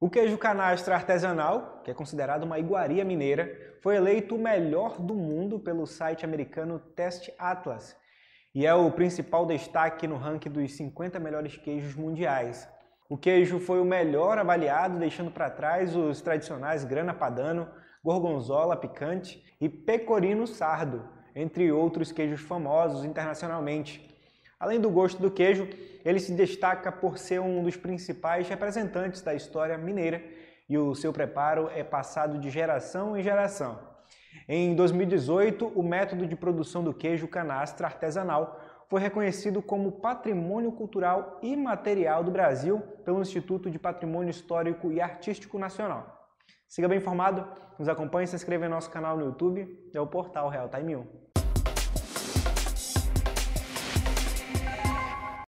O queijo canastra artesanal, que é considerado uma iguaria mineira, foi eleito o melhor do mundo pelo site americano Test Atlas e é o principal destaque no ranking dos 50 melhores queijos mundiais. O queijo foi o melhor avaliado, deixando para trás os tradicionais grana padano, gorgonzola picante e pecorino sardo, entre outros queijos famosos internacionalmente. Além do gosto do queijo, ele se destaca por ser um dos principais representantes da história mineira e o seu preparo é passado de geração em geração. Em 2018, o método de produção do queijo canastra artesanal foi reconhecido como Patrimônio Cultural Imaterial do Brasil pelo Instituto de Patrimônio Histórico e Artístico Nacional. Siga bem informado, nos acompanhe e se inscreva no nosso canal no YouTube, é o Portal Real Time 1.